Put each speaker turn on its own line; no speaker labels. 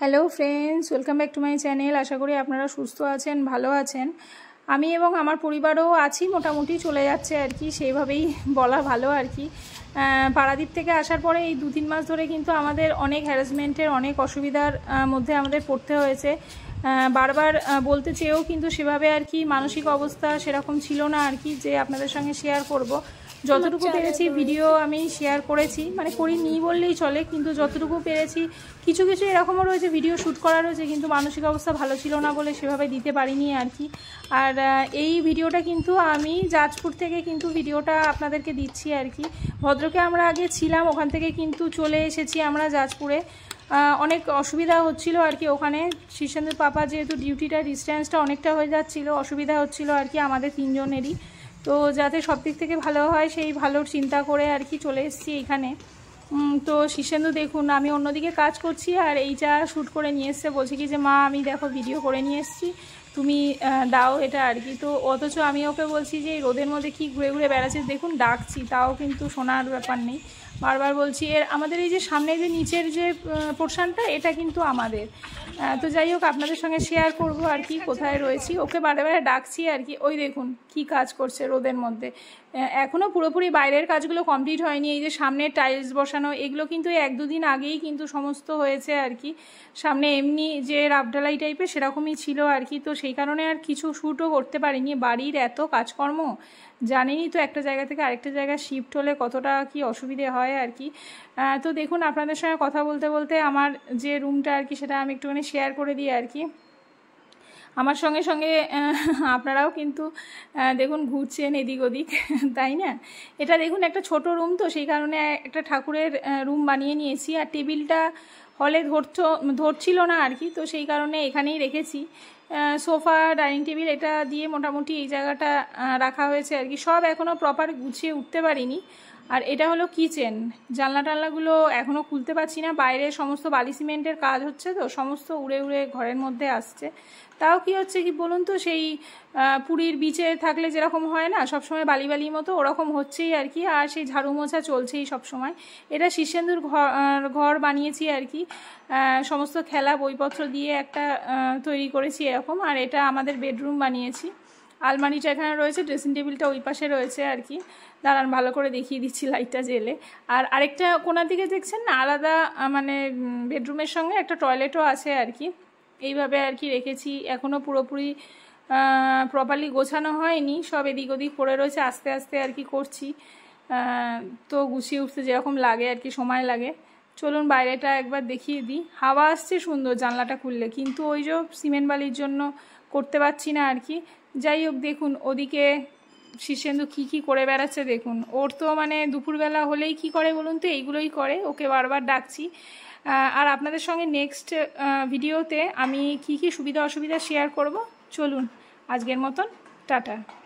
Hello friends welcome back to my channel আশা করি আপনারা সুস্থ আছেন ভালো আছেন আমি এবং আমার পরিবারও আছি মোটামুটি চলে যাচ্ছে আর কি সেইভাবেই বলা ভালো আর কি পাড়াদ্বীপ থেকে আসার পরে এই দু তিন মাস ধরে কিন্তু আমাদের অনেক হ্যারাসমেন্টের অনেক অসুবিধার মধ্যে আমাদের পড়তে হয়েছে বারবার বলতে চেয়েও কিন্তু সেভাবে আর কি মানসিক অবস্থা সেরকম ছিল না আর কি যে আপনাদের সঙ্গে শেয়ার করব। যতটুকু পেরেছি ভিডিও আমি শেয়ার করেছি মানে করি নি বললেই চলে কিন্তু যতটুকু পেরেছি কিছু কিছু এরকমও রয়েছে ভিডিও শ্যুট করা রয়েছে কিন্তু মানসিক অবস্থা ভালো ছিল না বলে সেভাবে দিতে পারিনি আর কি আর এই ভিডিওটা কিন্তু আমি জাজপুর থেকে কিন্তু ভিডিওটা আপনাদেরকে দিচ্ছি আর কি ভদ্রকে আমরা আগে ছিলাম ওখান থেকে কিন্তু চলে এসেছি আমরা যাজপুরে অনেক অসুবিধা হচ্ছিল আর কি ওখানে শীর্ষেন্দ্র পাপা যেহেতু ডিউটিটা ডিস্ট্যান্সটা অনেকটা হয়ে যাচ্ছিল অসুবিধা হচ্ছিল আর কি আমাদের তিনজনেরই তো যাতে সব দিক থেকে ভালো হয় সেই ভালোর চিন্তা করে আর কি চলে এসেছি এখানে তো শীর্ষেন্দু দেখুন আমি অন্যদিকে কাজ করছি আর এইটা শ্যুট করে নিয়ে এসছে বলছে কি যে মা আমি দেখো ভিডিও করে নিয়ে এসছি তুমি দাও এটা আর কি তো অথচ আমি ওকে বলছি যে রোদের মধ্যে কি ঘুরে ঘুরে বেড়াচ্ছে দেখুন ডাকছি তাও কিন্তু শোনার ব্যাপার নেই বারবার বলছি এর আমাদের এই যে সামনে যে নিচের যে পোর্শানটা এটা কিন্তু আমাদের তো যাই হোক আপনাদের সঙ্গে শেয়ার করব আর কি কোথায় রয়েছি ওকে বারে বারে ডাকছি আর কি ওই দেখুন কি কাজ করছে রোদের মধ্যে এখনও পুরোপুরি বাইরের কাজগুলো কমপ্লিট হয়নি এই যে সামনে টাইলস বসানো এগুলো কিন্তু এক দুদিন আগেই কিন্তু সমস্ত হয়েছে আর কি সামনে এমনি যে রাবডালাই টাইপের সেরকমই ছিল আর কি তো সেই কারণে আর কিছু শ্যুটও করতে পারিনি বাড়ির এত কাজকর্ম জানেনই তো একটা জায়গা থেকে আরেকটা জায়গায় শিফট হলে কতটা কি অসুবিধে হয় আর কি তো দেখুন আপনাদের সঙ্গে কথা বলতে বলতে আমার যে রুমটা আর কি সেটা আমি একটুখানি এখানে শেয়ার করে দিই আর কি আমার সঙ্গে সঙ্গে আপনারাও কিন্তু দেখুন ঘুরছেন এদিক ওদিক তাই না এটা দেখুন একটা ছোট রুম তো সেই কারণে একটা ঠাকুরের রুম বানিয়ে নিয়েছি আর টেবিলটা হলে ধরছ ধরছিল না আর কি তো সেই কারণে এখানেই রেখেছি সোফা ডাইনিং টেবিল এটা দিয়ে মোটামুটি এই জায়গাটা রাখা হয়েছে আর কি সব এখনও প্রপার গুছিয়ে উঠতে পারিনি আর এটা হলো কিচেন জানলা টানলাগুলো এখনও খুলতে পারছি না বাইরে সমস্ত বালি সিমেন্টের কাজ হচ্ছে তো সমস্ত উড়ে উড়ে ঘরের মধ্যে আসছে তাও কি হচ্ছে কি বলুন তো সেই পুরীর বিচে থাকলে যেরকম হয় না সবসময় বালি বালি মতো ওরকম হচ্ছেই আর কি আর সেই ঝাড়ু মোছা চলছেই সবসময় এটা শীর্ষেন্দুর ঘর ঘর বানিয়েছি আর কি সমস্ত খেলা বইপত্র দিয়ে একটা তৈরি করেছি এরকম আর এটা আমাদের বেডরুম বানিয়েছি আলমারিটা এখানে রয়েছে ড্রেসিং টেবিলটা ওই পাশে রয়েছে আর কি দাঁড়ান ভালো করে দেখিয়ে দিচ্ছি লাইটটা জেলে আর আরেকটা কোনার দিকে দেখছেন না আলাদা মানে বেডরুমের সঙ্গে একটা টয়লেটও আছে আর কি এইভাবে আর কি রেখেছি এখনও পুরোপুরি প্রপারলি গোছানো হয়নি সব এদিক ওদিক পড়ে রয়েছে আস্তে আস্তে আর কি করছি তো গুছিয়ে উঠতে যেরকম লাগে আর কি সময় লাগে চলুন বাইরেটা একবার দেখিয়ে দিই হাওয়া আসছে সুন্দর জানলাটা খুললে কিন্তু ওই যে সিমেন্ট বালির জন্য করতে পারছি না আর কি যাই হোক দেখুন ওদিকে শীর্ষেন্দু কী কী করে বেড়াচ্ছে দেখুন ওর তো মানে দুপুরবেলা হলেই কি করে বলুন তো এইগুলোই করে ওকে বারবার ডাকছি আর আপনাদের সঙ্গে নেক্সট ভিডিওতে আমি কি কি সুবিধা অসুবিধা শেয়ার করব চলুন আজকের মতন টাটা